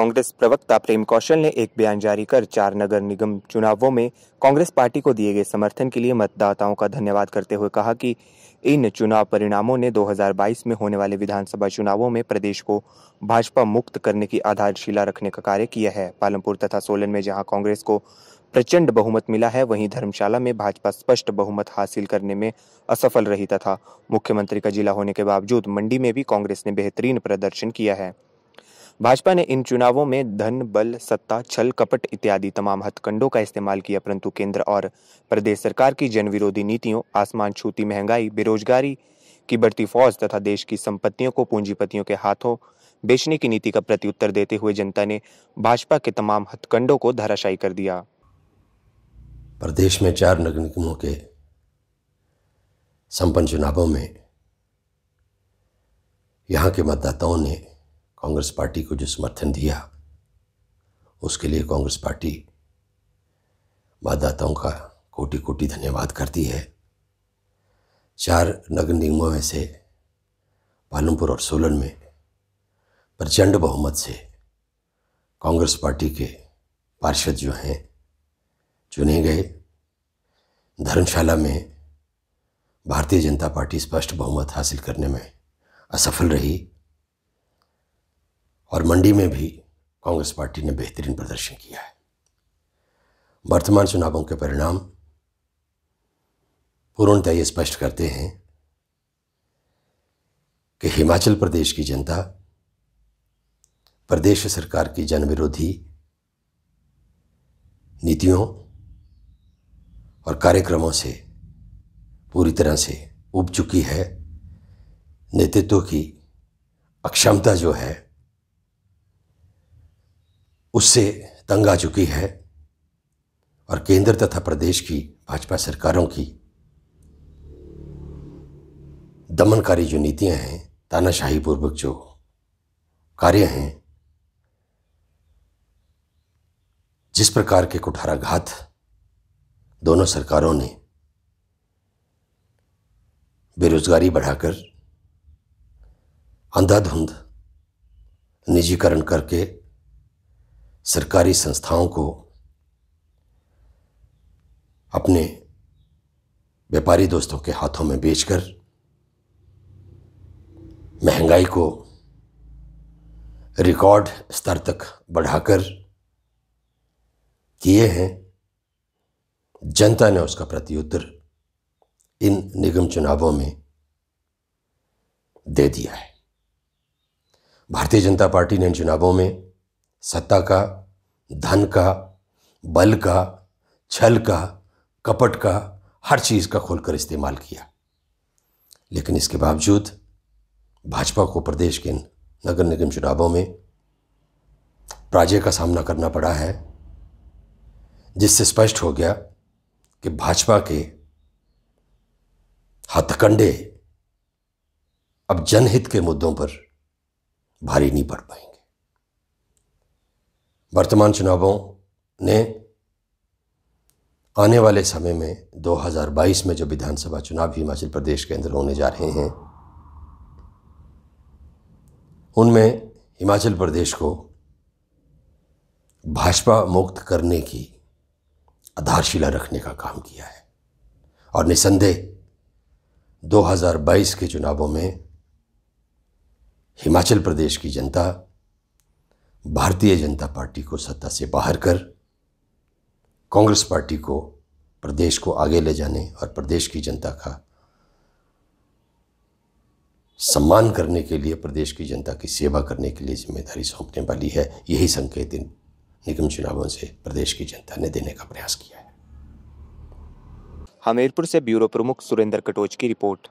कांग्रेस प्रवक्ता प्रेम कौशल ने एक बयान जारी कर चार नगर निगम चुनावों में कांग्रेस पार्टी को दिए गए समर्थन के लिए मतदाताओं का धन्यवाद करते हुए कहा कि इन चुनाव परिणामों ने 2022 में होने वाले विधानसभा चुनावों में प्रदेश को भाजपा मुक्त करने की आधारशिला रखने का कार्य किया है पालमपुर तथा सोलन में जहाँ कांग्रेस को प्रचंड बहुमत मिला है वहीं धर्मशाला में भाजपा स्पष्ट बहुमत हासिल करने में असफल रही तथा मुख्यमंत्री का जिला होने के बावजूद मंडी में भी कांग्रेस ने बेहतरीन प्रदर्शन किया है भाजपा ने इन चुनावों में धन बल सत्ता छल कपट इत्यादि तमाम हथकंडों का इस्तेमाल किया परंतु केंद्र और प्रदेश सरकार की जन विरोधी नीतियों आसमान छूती महंगाई बेरोजगारी की बढ़ती फौज तथा देश की संपत्तियों को पूंजीपतियों के हाथों बेचने की नीति का प्रत्युत्तर देते हुए जनता ने भाजपा के तमाम हथकंडों को धराशायी कर दिया प्रदेश में चार नगर निगमों के संपन्न चुनावों में यहाँ के मतदाताओं ने कांग्रेस पार्टी को जो समर्थन दिया उसके लिए कांग्रेस पार्टी मतदाताओं का कोटि कोटि धन्यवाद करती है चार नगर निगमों में से पालमपुर और सोलन में प्रचंड बहुमत से कांग्रेस पार्टी के पार्षद जो हैं चुने गए धर्मशाला में भारतीय जनता पार्टी स्पष्ट बहुमत हासिल करने में असफल रही और मंडी में भी कांग्रेस पार्टी ने बेहतरीन प्रदर्शन किया है वर्तमान चुनावों के परिणाम पूर्णतः ये स्पष्ट करते हैं कि हिमाचल प्रदेश की जनता प्रदेश सरकार की जनविरोधी नीतियों और कार्यक्रमों से पूरी तरह से उब चुकी है नेतृत्व की अक्षमता जो है उससे तंग आ चुकी है और केंद्र तथा प्रदेश की भाजपा सरकारों की दमनकारी जो नीतियां हैं तानाशाही पूर्वक जो कार्य हैं जिस प्रकार के कुठाराघात दोनों सरकारों ने बेरोजगारी बढ़ाकर अंधाधुंध निजीकरण करके सरकारी संस्थाओं को अपने व्यापारी दोस्तों के हाथों में बेचकर महंगाई को रिकॉर्ड स्तर तक बढ़ाकर किए हैं जनता ने उसका प्रत्युत्तर इन निगम चुनावों में दे दिया है भारतीय जनता पार्टी ने इन चुनावों में सत्ता का धन का बल का छल का कपट का हर चीज़ का खोलकर इस्तेमाल किया लेकिन इसके बावजूद भाजपा को प्रदेश के नगर निगम चुनावों में पराजय का सामना करना पड़ा है जिससे स्पष्ट हो गया कि भाजपा के हथकंडे अब जनहित के मुद्दों पर भारी नहीं पड़ पाएंगे वर्तमान चुनावों ने आने वाले समय में 2022 में जो विधानसभा चुनाव हिमाचल प्रदेश के अंदर होने जा रहे हैं उनमें हिमाचल प्रदेश को भाजपा मुक्त करने की आधारशिला रखने का काम किया है और निसंदेह 2022 के चुनावों में हिमाचल प्रदेश की जनता भारतीय जनता पार्टी को सत्ता से बाहर कर कांग्रेस पार्टी को प्रदेश को आगे ले जाने और प्रदेश की जनता का सम्मान करने के लिए प्रदेश की जनता की सेवा करने के लिए जिम्मेदारी सौंपने वाली है यही संकेत इन निगम चुनावों से प्रदेश की जनता ने देने का प्रयास किया है हमीरपुर से ब्यूरो प्रमुख सुरेंद्र कटोच की रिपोर्ट